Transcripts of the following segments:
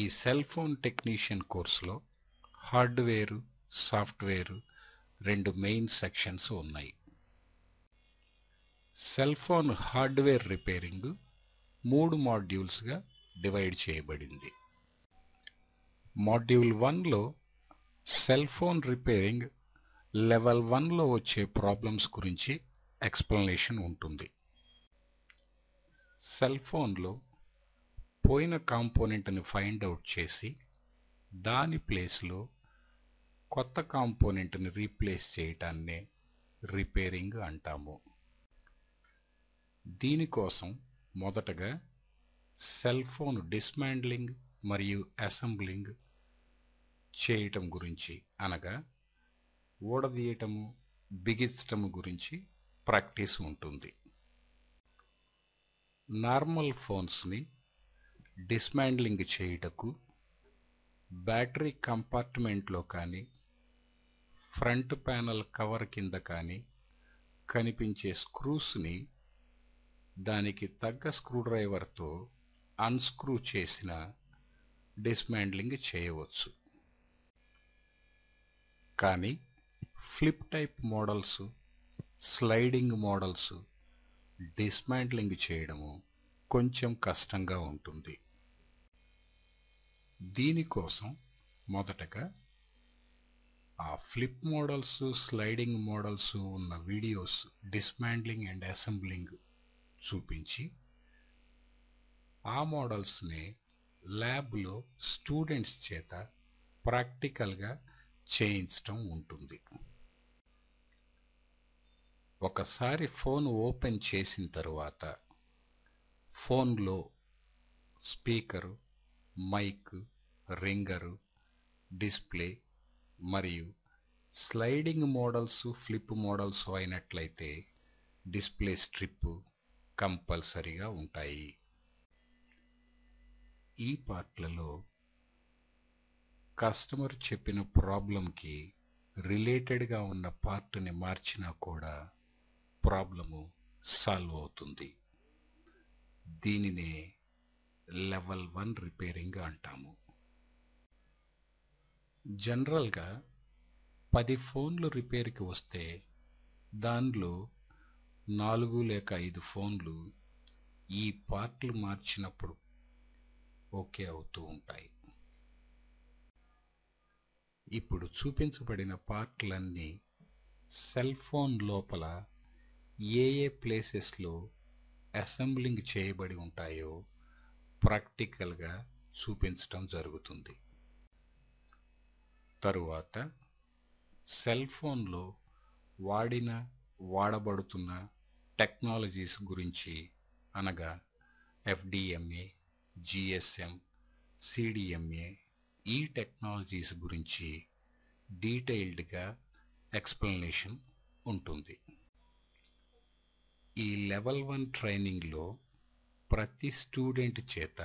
ఈ cell phone technician కోర్సులో hardware software రెండు మెయిన్ సెక్షన్స్ ఉన్నాయి సెల్ ఫోన్ హార్డ్వేర్ రిపేరింగ్ మూడు మాడ్యూల్స్గా డివైడ్ చేయబడింది మాడ్యూల్ వన్లో సెల్ ఫోన్ రిపేరింగ్ లెవెల్ వన్లో వచ్చే ప్రాబ్లమ్స్ గురించి ఎక్స్ప్లెనేషన్ ఉంటుంది సెల్ ఫోన్లో పోయిన కాంపోనెంట్ని ఫైండ్ అవుట్ చేసి దాని ప్లేస్లో కొత్త కాంపోనెంట్ని రీప్లేస్ చేయటాన్నే రిపేరింగ్ అంటాము దీనికోసం మొదటగా సెల్ ఫోన్ డిస్మాండ్లింగ్ మరియు అసెంబ్లింగ్ చేయటం గురించి అనగా ఊడదీయటము బిగించటము గురించి ప్రాక్టీస్ ఉంటుంది నార్మల్ ఫోన్స్ని డిస్మాండ్లింగ్ చేయుటకు బ్యాటరీ కంపార్ట్మెంట్లో కానీ ఫ్రంట్ ప్యానల్ కవర్ కింద కానీ కనిపించే స్క్రూస్ని దానికి తగ్గ స్క్రూడ్రైవర్తో అన్స్క్రూ చేసిన డిస్మాండ్లింగ్ చేయవచ్చు కానీ flip type models sliding models dismantling చేయడము కొంచెం కష్టంగా ఉంటుంది దీనికోసం మొదటగా ఆ ఫ్లిప్ మోడల్స్ స్లైడింగ్ మోడల్స్ ఉన్న వీడియోస్ డిస్మాండ్లింగ్ అండ్ అసెంబ్లింగ్ చూపించి ఆ మోడల్స్ని ల్యాబ్లో స్టూడెంట్స్ చేత ప్రాక్టికల్గా చేయించటం ఉంటుంది ఒకసారి ఫోన్ ఓపెన్ చేసిన తరువాత ఫోన్లో స్పీకరు మైక్ రింగరు డిస్ప్లే మరియు స్లైడింగ్ మోడల్స్ ఫ్లిప్ మోడల్స్ అయినట్లయితే డిస్ప్లే స్ట్రిప్ కంపల్సరిగా ఉంటాయి ఈ పార్ట్లలో కస్టమర్ చెప్పిన ప్రాబ్లంకి రిలేటెడ్గా ఉన్న పార్ట్ని మార్చినా కూడా ప్రాబ్లము సాల్వ్ అవుతుంది దీనినే లెవెల్ వన్ రిపేరింగ్ అంటాము జనరల్గా పది ఫోన్లు రిపేర్కి వస్తే దానిలో నాలుగు లేక ఐదు ఫోన్లు ఈ పార్ట్లు మార్చినప్పుడు ఓకే అవుతూ ఉంటాయి ఇప్పుడు చూపించబడిన పార్ట్లన్నీ సెల్ ఫోన్ లోపల ఏ ఏ ప్లేసెస్లో అసెంబ్లింగ్ చేయబడి ఉంటాయో ప్రాక్టికల్గా చూపించటం జరుగుతుంది తరువాత సెల్ ఫోన్లో వాడిన వాడబడుతున్న టెక్నాలజీస్ గురించి అనగా ఎఫ్డిఎంఏ జిఎస్ఎం సిడిఎంఏ ఈ టెక్నాలజీస్ గురించి డీటెయిల్డ్గా ఎక్స్ప్లెనేషన్ ఉంటుంది ఈ లెవెల్ వన్ ట్రైనింగ్లో ప్రతి స్టూడెంట్ చేత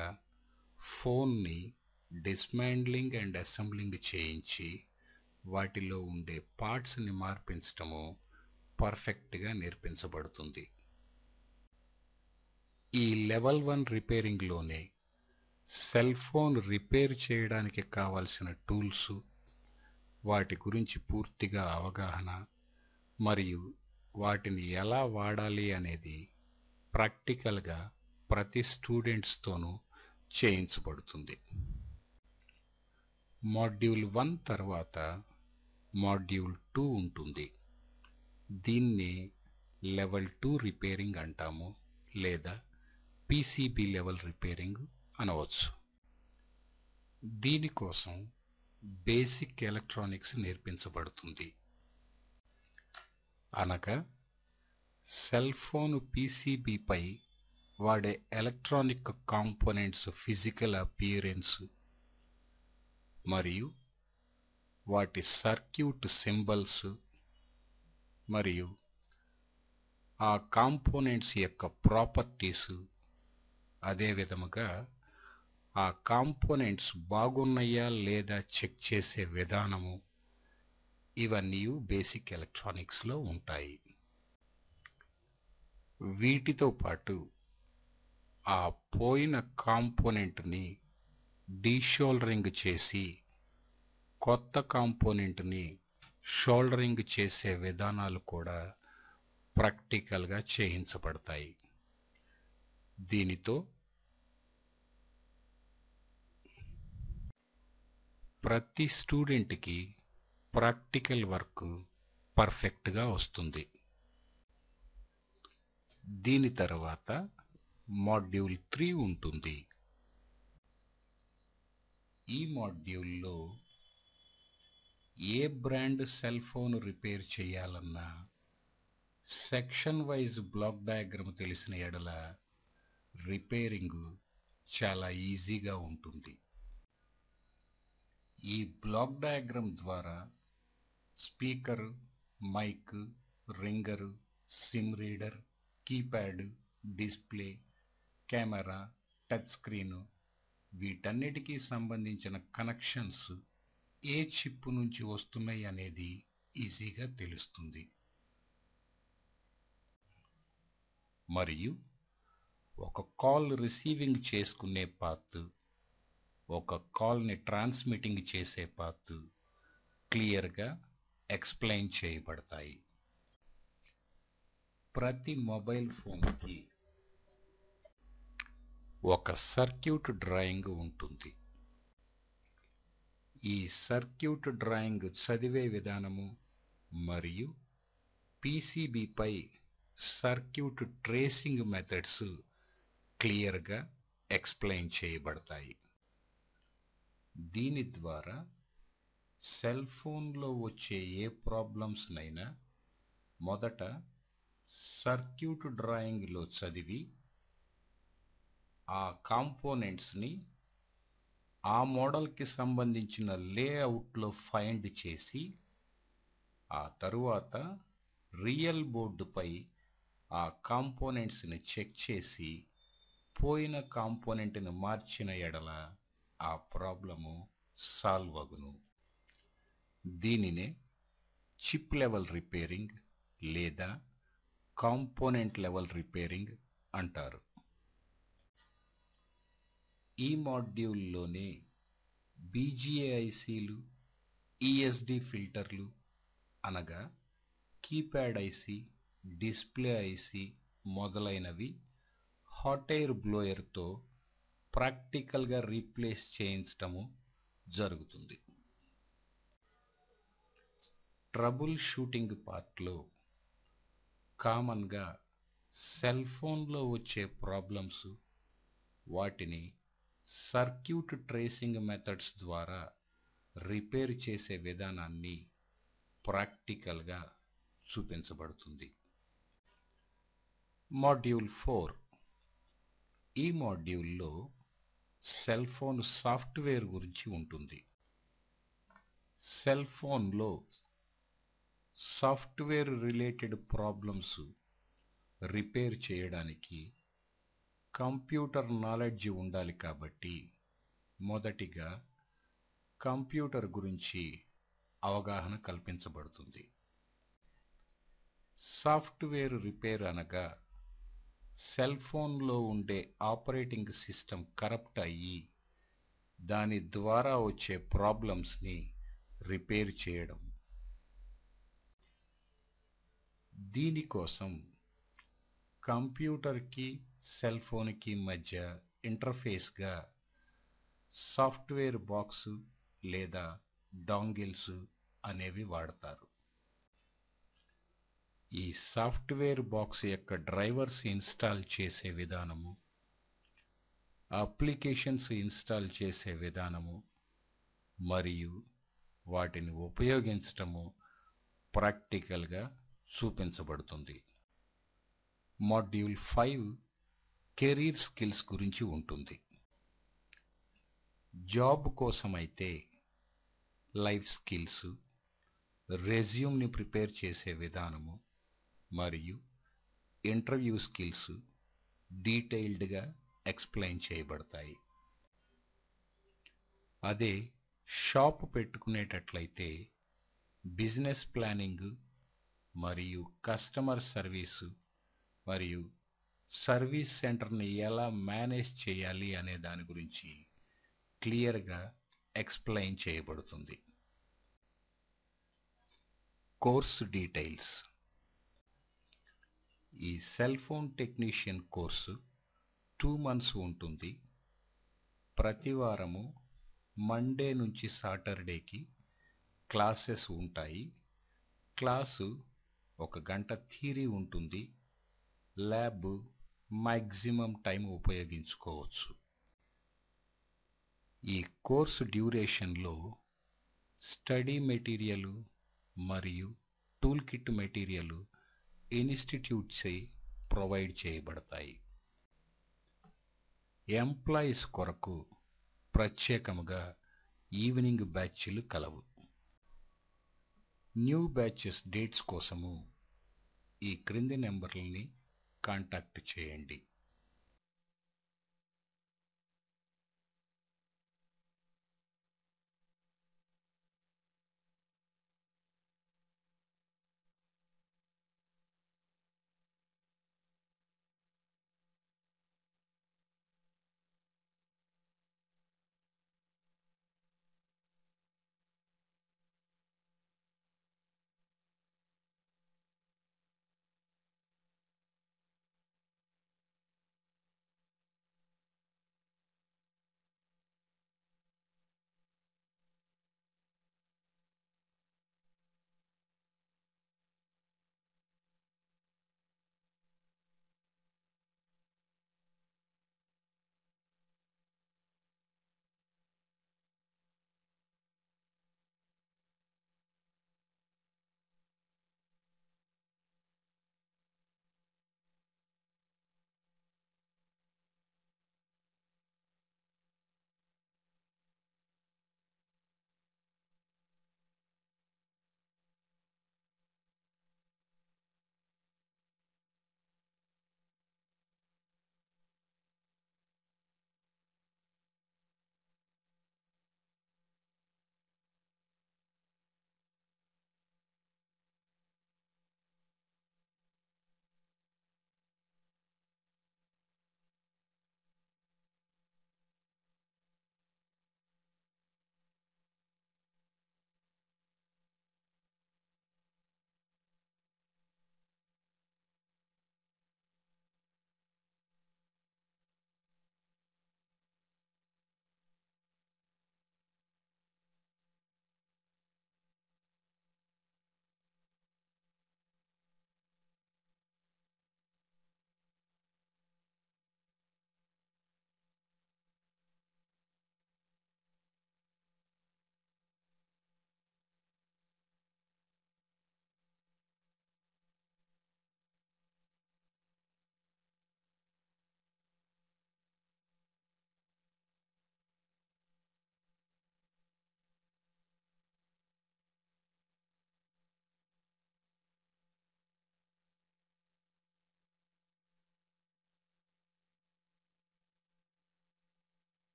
ఫోన్ని డిస్మాండ్లింగ్ అండ్ అసెంబ్లింగ్ చేయించి వాటిలో ఉండే పార్ట్స్ని మార్పించటము పర్ఫెక్ట్గా నేర్పించబడుతుంది ఈ లెవెల్ వన్ రిపేరింగ్లోనే సెల్ ఫోన్ రిపేర్ చేయడానికి కావాల్సిన టూల్స్ వాటి గురించి పూర్తిగా అవగాహన మరియు వాటిని ఎలా వాడాలి అనేది ప్రాక్టికల్గా ప్రతి స్టూడెంట్స్తోనూ చేయించబడుతుంది మాడ్యూల్ వన్ తర్వాత మాడ్యూల్ టూ ఉంటుంది దీన్ని లెవెల్ టూ రిపేరింగ్ అంటాము లేదా పీసీబీ లెవెల్ రిపేరింగ్ అనవచ్చు దీనికోసం బేసిక్ ఎలక్ట్రానిక్స్ నేర్పించబడుతుంది అనగా సెల్ ఫోన్ పీసీబీపై వాడే ఎలక్ట్రానిక్ కాంపోనెంట్స్ ఫిజికల్ అపియరెన్స్ మరియు వాటి సర్క్యూట్ సింబల్స్ మరియు ఆ కాంపోనెంట్స్ యొక్క ప్రాపర్టీస్ అదే విధముగా ఆ కాంపోనెంట్స్ బాగున్నాయా లేదా చెక్ చేసే విధానము ఇవన్నీ బేసిక్ ఎలక్ట్రానిక్స్లో ఉంటాయి వీటితో పాటు ఆ పోయిన కాంపోనెంట్ని డీషోల్డరింగ్ చేసి కొత్త కాంపోనెంట్ని షోల్డరింగ్ చేసే విధానాలు కూడా ప్రాక్టికల్గా చేయించబడతాయి దీనితో ప్రతి స్టూడెంట్కి ప్రాక్టికల్ వర్క్ పర్ఫెక్ట్గా వస్తుంది దీని తర్వాత మాడ్యూల్ త్రీ ఉంటుంది ఈ మాడ్యూల్లో ఏ బ్రాండ్ సెల్ ఫోన్ రిపేర్ చేయాలన్నా సెక్షన్ వైజ్ బ్లాక్ డయాగ్రామ్ తెలిసిన ఎడల రిపేరింగ్ చాలా ఈజీగా ఉంటుంది ఈ బ్లాక్ డయాగ్రామ్ ద్వారా speaker mic ringer SIM reader keypad display camera touch screen వీటన్నిటికీ సంబంధించిన కనెక్షన్స్ ఏ చిప్పు నుంచి వస్తున్నాయి అనేది ఈజీగా తెలుస్తుంది మరియు ఒక కాల్ రిసీవింగ్ చేసుకునే పాత్ ఒక కాల్ని ట్రాన్స్మిటింగ్ చేసే పాత్ క్లియర్గా ఎక్స్ప్లెయిన్ చేయబడతాయి ప్రతి మొబైల్ ఫోన్కి ఒక సర్క్యూట్ డ్రాయింగ్ ఉంటుంది ఈ సర్క్యూట్ డ్రాయింగ్ చదివే విధానము మరియు పీసీబీపై సర్క్యూట్ ట్రేసింగ్ మెథడ్స్ క్లియర్గా ఎక్స్ప్లెయిన్ చేయబడతాయి దీని ద్వారా సెల్ ఫోన్లో వచ్చే ఏ ప్రాబ్లమ్స్నైనా మొదట సర్క్యూట్ డ్రాయింగ్లో చదివి ఆ కాంపోనెంట్స్ని ఆ మోడల్కి సంబంధించిన లేఅవుట్లో ఫైండ్ చేసి ఆ తరువాత రియల్ బోర్డుపై ఆ కాంపోనెంట్స్ని చెక్ చేసి పోయిన కాంపోనెంట్ని మార్చిన ఎడల ఆ ప్రాబ్లము సాల్వ్ అగును దీనినే చిప్ లెవెల్ రిపేరింగ్ లేదా కాంపోనెంట్ లెవెల్ రిపేరింగ్ అంటారు ఈ మాడ్యూల్లోనే బీజీఏఐసీలు ఈఎస్డి ఫిల్టర్లు అనగా కీప్యాడ్ ఐసి డిస్ప్లే ఐసి మొదలైనవి హాట్ ఎయిర్ బ్లోయర్తో ప్రాక్టికల్గా రీప్లేస్ చేయించటము జరుగుతుంది ట్రబుల్ షూటింగ్ పార్ట్లో కామన్గా సెల్ ఫోన్లో వచ్చే ప్రాబ్లమ్స్ వాటిని సర్క్యూట్ ట్రేసింగ్ మెథడ్స్ ద్వారా రిపేర్ చేసే విధానాన్ని ప్రాక్టికల్గా చూపించబడుతుంది మాడ్యూల్ ఫోర్ ఈ మాడ్యూల్లో సెల్ ఫోన్ సాఫ్ట్వేర్ గురించి ఉంటుంది సెల్ ఫోన్లో సాఫ్ట్వేర్ రిలేటెడ్ ప్రాబ్లమ్స్ రిపేర్ చేయడానికి కంప్యూటర్ నాలెడ్జ్ ఉండాలి కాబట్టి మొదటిగా కంప్యూటర్ గురించి అవగాహన కల్పించబడుతుంది సాఫ్ట్వేర్ రిపేర్ అనగా సెల్ ఫోన్లో ఉండే ఆపరేటింగ్ సిస్టమ్ కరప్ట్ అయ్యి దాని ద్వారా వచ్చే ప్రాబ్లమ్స్ని రిపేర్ చేయడం దీనికోసం కంప్యూటర్కి సెల్ ఫోన్కి మధ్య ఇంటర్ఫేస్గా సాఫ్ట్వేర్ బాక్సు లేదా డాంగిల్స్ అనేవి వాడతారు ఈ సాఫ్ట్వేర్ బాక్స్ యొక్క డ్రైవర్స్ ఇన్స్టాల్ చేసే విధానము అప్లికేషన్స్ ఇన్స్టాల్ చేసే విధానము మరియు వాటిని ఉపయోగించటము ప్రాక్టికల్గా చూపించబడుతుంది మాడ్యూల్ ఫైవ్ కెరీర్ స్కిల్స్ గురించి ఉంటుంది జాబ్ కోసమైతే లైఫ్ స్కిల్స్ రెజ్యూమ్ని ప్రిపేర్ చేసే విధానము మరియు ఇంటర్వ్యూ స్కిల్స్ డీటెయిల్డ్గా ఎక్స్ప్లెయిన్ చేయబడతాయి అదే షాప్ పెట్టుకునేటట్లయితే బిజినెస్ ప్లానింగ్ మరియు కస్టమర్ సర్వీసు మరియు సర్వీస్ సెంటర్ని ఎలా మేనేజ్ చేయాలి అనే దాని గురించి క్లియర్గా ఎక్స్ప్లెయిన్ చేయబడుతుంది కోర్స్ డీటెయిల్స్ ఈ cell phone technician course two months ఉంటుంది ప్రతి వారము మండే నుంచి సాటర్డేకి క్లాసెస్ ఉంటాయి క్లాసు ఒక గంట థీరీ ఉంటుంది ల్యాబ్ మ్యాక్సిమం టైం ఉపయోగించుకోవచ్చు ఈ కోర్సు డ్యూరేషన్లో స్టడీ మెటీరియల్ మరియు టూల్ కిట్ మెటీరియల్ చే ప్రొవైడ్ చేయబడతాయి ఎంప్లాయీస్ కొరకు ప్రత్యేకముగా ఈవినింగ్ బ్యాచ్లు కలవు న్యూ బ్యాచెస్ డేట్స్ కోసము ఈ క్రింది నెంబర్లని కాంటాక్ట్ చేయండి